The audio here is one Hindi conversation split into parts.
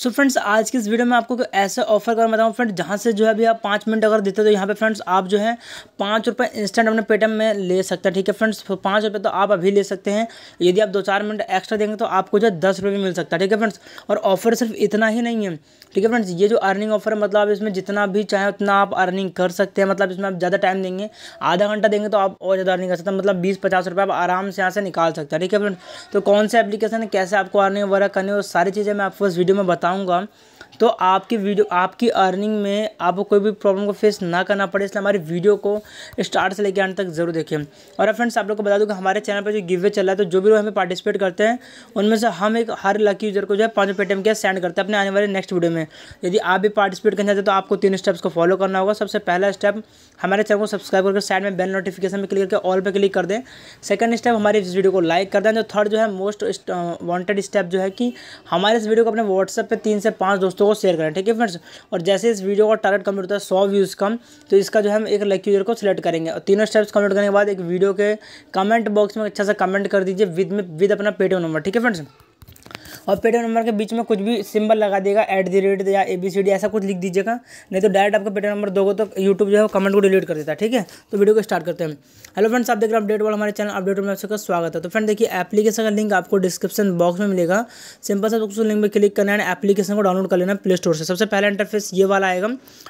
सो so फ्रेंड्स आज की इस वीडियो में आपको ऐसे ऑफर कर बताऊँ फ्रेंड्स जहाँ से जो है अभी आप पाँच मिनट अगर देते तो यहाँ पे फ्रेंड्स आप जो है पाँच रुपये इंस्टेंट अपने पेटीएम में ले सकते हैं ठीक है फ्रेंड्स तो पाँच रुपये तो आप अभी ले सकते हैं यदि आप दो चार मिनट एक्स्ट्रा देंगे तो आपको जो है दस रुपये भी मिल सकता है ठीक है फ्रेंड्स और ऑफर सिर्फ इतना ही नहीं है ठीक है फ्रेंड्स ये जो अर्निंग ऑफर है मतलब आप इसमें जितना भी चाहें उतना आप अर्निंग कर सकते हैं मतलब इसमें आप ज़्यादा टाइम देंगे आधा घंटा देंगे तो आप और ज़्यादा अर्निंग कर सकते हैं मतलब बीस पचास रुपये आप आराम से यहाँ से निकाल सकते हैं ठीक है फ्रेंड्स तो कौन से एप्लीकेशन है कैसे आपको अर्निंग वगैरह करनी है वो सारी चीज़ें मैं आपको इस वीडियो में बता बताऊंगा तो आपकी वीडियो आपकी अर्निंग में आपको कोई भी प्रॉब्लम को फेस ना करना पड़े इसलिए हमारी वीडियो को स्टार्ट से लेकर अंत तक जरूर देखिए और फ्रेंड्स आप लोग को बता दूँ कि हमारे चैनल पर जो गिवे चल रहा है तो जो भी लोग हमें पार्टिसिपेट करते हैं उनमें से हम एक हर लकी यूजर को जो है पाँच पेटीएम के सेंड करते हैं अपने आने वाले नेक्स्ट वीडियो में यदि आप भी पार्टिसिपेट करना चाहते तो आपको तीन स्टेप्स को फॉलो करना होगा सबसे पहला स्टेप हमारे चैनल को सब्सक्राइब करके साइड में बेल नोटिफिकेशन में क्लिक करके ऑल पर क्लिक कर दें सेकंड स्टेप हमारे इस वीडियो को लाइक कर दें जो थर्ड जो है मोस्ट वांटेड स्टेप जो है कि हमारे इस वीडियो को अपने व्हाट्सएप पर तीन से पाँच दोस्तों दोस्तों को शेयर करें ठीक है फ्रेंड्स और जैसे इस वीडियो का टारगेट कम्प्लीट होता है सौ व्यूज़ कम तो इसका जो है हम एक लकी यूजर को सिलेक्ट करेंगे और तीनों स्टेप्स कम्प्लीट करने के बाद एक वीडियो के कमेंट बॉक्स में अच्छा सा कमेंट कर दीजिए विद में विद अपना पेटीएम नंबर ठीक है फ्रेंड्स और पेटीएम नंबर के बीच में कुछ भी सिंबल लगा देगा एट दी रेट या ए बी सी डी ऐसा कुछ लिख दीजिएगा नहीं तो डायरेक्ट आपका पेटीएम नंबर दोगे तो यूट्यूब जो है कमेंट को डिलीट कर देता है ठीक है तो वीडियो को स्टार्ट करते हैं हेलो फ्रेंड्स आप देख रहे हैं अपडेट वाला हमारे चैनल अपडेट में आपका स्वागत है तो फ्रेंड देखिए एप्लीकेशन का लिंक आपको डिस्क्रिप्शन बॉक्स में मिलेगा सिंपल सा उस लिंक में क्लिक करना है एप्लीकेशन को डाउनलोड कर लेना प्ले स्टोर से सबसे पहला इंटरफेस ये वाला आएगा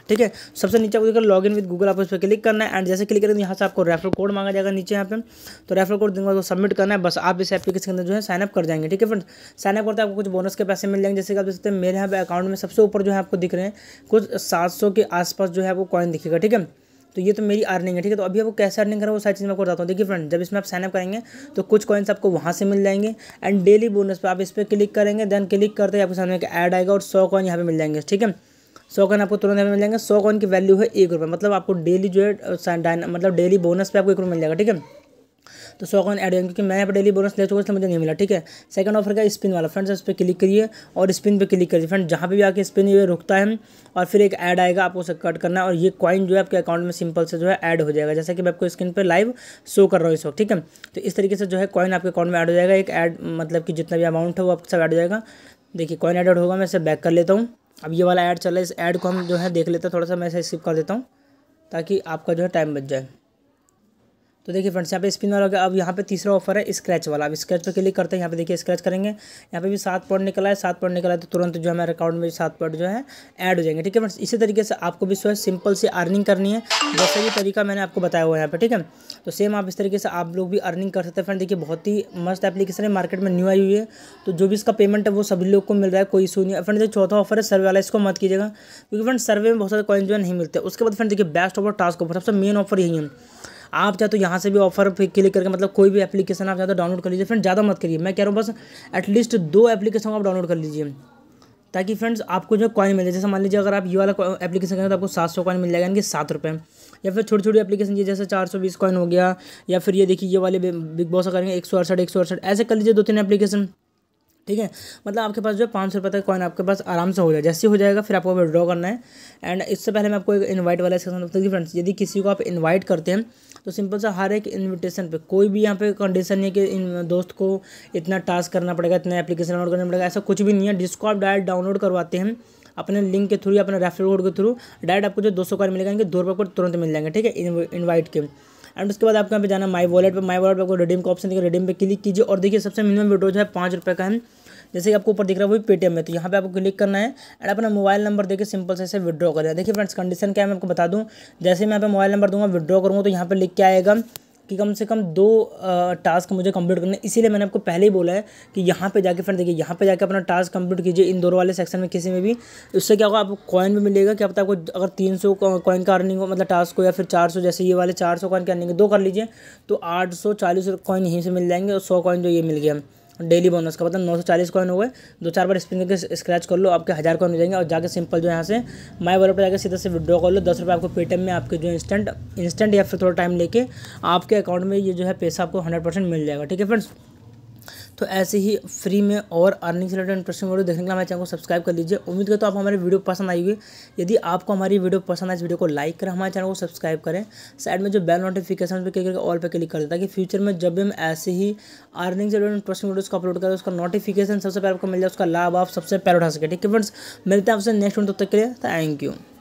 ठीक है सबसे नीचे आपको लॉग इन विद गूगल आप उस पर क्लिक करना है एंड जैसे क्लिक करेंगे यहाँ से आपको रेफर कोड मांगा जाएगा नीचे यहाँ पे तो रेफर कोड देंगे सबमिट करना है बस आप इस एप्लीकेशन के अंदर जो है साइनअप कर जाएंगे ठीक है फ्रेंड साइनअप करते हैं आपको कुछ बोनस के पैसे मिल जाएंगे जैसे कि आप देख सकते हैं मेरे यहाँ अकाउंट में सबसे ऊपर जो है आपको दिख रहे हैं कुछ सात सौ के आसपास जो है आपको कॉइन दिखेगा ठीक है तो ये तो मेरी अर्निंग है ठीक है तो अभी आपको कैसे अर्निंग करें वो सारी चीज़ मैं बताता हूँ देखिए फ्रेंड जब इसमें आप साइनअप करेंगे तो कुछ कॉइन्स आपको वहाँ से मिल जाएंगे एंड डेली बोनस पर आप इस पर क्लिक करेंगे देन क्लिक करते ही आपके सामने एक ऐड आएगा और सौ कॉइन यहाँ पे मिल जाएंगे ठीक है सौ कॉइन आपको तुरंत यहाँ पर मिल जाएंगे सौ कॉइन की वैल्यू है एक रुपये मतलब आपको डेली जो है मतलब डेली बोनस पर आपको एक रुपये मिल जाएगा ठीक है तो सौ कॉइन ऐड हो क्योंकि मैं यहाँ पर डेली बोनस ले चुका इसलिए मुझे नहीं मिला ठीक है सेकंड ऑफर का स्पिन वाला फ्रेंड्स उस पर क्लिक करिए और स्पिन पर क्लिक करिए फ्रेंड जहाँ पर भी आके स्पिन ये रुकता है और फिर एक ऐड आएगा आपको उसे कट करना और ये कॉइन जो है आपके अकाउंट में सिंपल से जो है ऐड हो जाएगा जैसे कि मैं आपको स्क्रीन पर लाइव शो कर रहा हूँ इस वक्त ठीक है तो इस तरीके से जो है कॉइन आपके अकाउंट में ऐड हो जाएगा एक ऐड मतलब कि जितना भी अमाउंट है वो आपका सब ऐड हो जाएगा देखिए कॉइन एडेड होगा मैं इसे बैक कर लेता हूँ अब ये वाला ऐड चल रहा है इस ऐड को हम जो है देख लेते हैं थोड़ा सा मैं इसे स्किप कर देता हूँ ताकि आपका जो है टाइम बच जाए तो देखिए फ्रेंड्स यहाँ पे स्पिन वाला हो गया अब यहाँ पे तीसरा ऑफर है स्क्रैच वाला अब स्क्रैच पे क्लिक करते हैं यहाँ पे देखिए स्क्रैच करेंगे यहाँ पे भी सात पॉइंट निकला है सात पॉइंट निकला है तो तुरंत जो हमारे अकाउंट में सात पॉइंट जो है ऐड हो जाएंगे ठीक है फ्रेंड्स इसी तरीके से आपको भी जो है सिंपल से अर्निंग करनी है जैसे भी तरीका मैंने आपको बताया हुआ है यहाँ पर ठीक है तो सेम आप इस तरीके से आप लोग भी अर्निंग कर सकते हैं फ्रेंड देखिए बहुत ही मस्त एप्लीकेशन है मार्केट में न्यू आई हुई है तो जो भी इसका पेमेंट है वो सभी लोग को मिल रहा है कोई इशू नहीं है फ्रेंड जो चौथा ऑफर है सर्वे वाला इसको मत कीजिएगा क्योंकि फ्रेंड सर्वे में बहुत सारे कॉइन जो है नहीं मिलते उसके बाद फ्रेंड देखिए बेस्ट ऑफर टास्क ऑफर सबसे मेन ऑफर यही है आप चाहे तो यहाँ से भी ऑफर पे क्लिक करके मतलब कोई भी एप्लीकेशन आप ज़्यादा डाउनलोड तो कर लीजिए फ्रेंड ज़्यादा मत करिए मैं कह रहा हूँ बस एटलीस्ट दो एप्लीकेशन आप डाउनलोड कर लीजिए ताकि फ्रेंड्स आपको जो कॉइन मिले जैसे मान लीजिए अगर आप ये वाला एप्लीकेशन करें तो आपको सात सौ कॉइन मिल जाएगा यानी सात रुपये या फिर छोटी छोटी एप्लीकेशन ये जैसे चार सौ बीस कॉइन हो गया या फिर ये देखिए ये वाले बिग बॉस का करेंगे एक सौ अड़सठ एक सौ अड़सठ ऐसे कर लीजिए दो तीन एप्लीकेशन ठीक है मतलब आपके पास जो है पाँच सौ रुपये तक कॉइन आपके पास आराम से हो जाए जैसे हो जाएगा फिर आपको विड्रॉ करना है एंड इससे पहले मैं आपको एक इनवाइट वाला सेक्शन बताता हूँ फ्रेंड्स यदि किसी को आप इनवाइट करते हैं तो सिंपल सा हर एक इनविटेशन पे कोई भी यहाँ पे कंडीशन नहीं है कि इन दोस्त को इतना टास्क करना पड़ेगा इतना एप्लीकेशन डाउनलोड करना पड़ेगा ऐसा कुछ भी नहीं है जिसको आप डायरेक्ट डाउनलोड करवाते हैं अपने लिंक के थ्रू या अपने रेफर कोड के थ्रू डायरेक्ट आपको जो दो सौ कार्ड मिलेगा इनके दो रुपये कोड तुरंत मिल जाएंगे ठीक है इन्वाइट के एंड उसके बाद आपको यहाँ पे जाना माई वॉलेट पर माई वॉलेट पर आपको रिडीम का ऑप्शन देखिए रिडीम पे क्लिक कीजिए और देखिए सबसे मिनिमम विड्रो जो है पाँच रुपये का है जैसे कि आपको ऊपर दिख रहा है वही पेटीएम में तो यहाँ पे आपको क्लिक करना है एंड अपना मोबाइल नंबर देकर सिंपल से इसे विड्रॉ कर देखिए फ्रेंड्स कंडीशन क्या है मैं आपको बता दूँ जैसे मैं आपका मोबाइल नंबर दूंगा विड्रॉ करूँगा तो यहाँ पर लिख के आएगा कि कम से कम दो टास्क मुझे कंप्लीट करने इसीलिए मैंने आपको पहले ही बोला है कि यहाँ पे जाके फ्रेंड देखिए यहाँ पे जाके अपना टास्क कंप्लीट कीजिए इन दोनों वाले सेक्शन में किसी में भी उससे क्या होगा आपको कॉइन भी मिलेगा क्या पता आपको अगर तीन सौ कॉइन का अर्निंग हो मतलब टास्क को या फिर चार सौ जैसे ये वाले चार सौ कॉइन की अर्निंग दो कर लीजिए तो आठ सौ चालीस कॉइन यहीं से मिल जाएंगे और सौ कॉइन जो ये मिल गया डेली बोनस का मतलब नौ सौ चालीस कॉइन गए दो चार बार स्पिन करके स्क्रैच कर लो आपके हज़ार कॉइन हो जाएंगे और जाकर सिंपल जो यहाँ से माई वॉलेट पर जाकर सीधा से विड्रॉ कर लो दस रुपये आपको पेटीएम में आपके जो इंस्टेंट इंस्टेंट या फिर थोड़ा टाइम लेके आपके अकाउंट में ये जो है पैसा आपको हंड्रेड परसेंट मिल जाएगा ठीक है फ्रेंड्स तो ऐसे ही फ्री में और अर्निंग से रिलेटेड इंटरेस्टिंग वीडियो देखने के लिए हमारे चैनल को सब्सक्राइब कर लीजिए उम्मीद करता हूँ आप हमारी वीडियो पसंद आई हुई यदि आपको हमारी वीडियो पसंद आए इस वीडियो को लाइक करें हमारे चैनल को सब्सक्राइब करें साइड में जो बेल नोटिफिकेशन पर क्लिक करके ऑल पर क्लिक कर है कि फ्यूचर में जब भी हम ऐसे ही अर्निंग से रिलेटेड इंटरेस्टिंग वीडियोज़ को अपलोड करें उसका नोटिफिकेशन सबसे पहले आपको मिल जाए उसका लाभ आप सबसे पहले उठा सके ठीक है फ्रेंड्स मिलते हैं आपसे नेक्स्ट वीडियो तब तक के लिए थैंक यू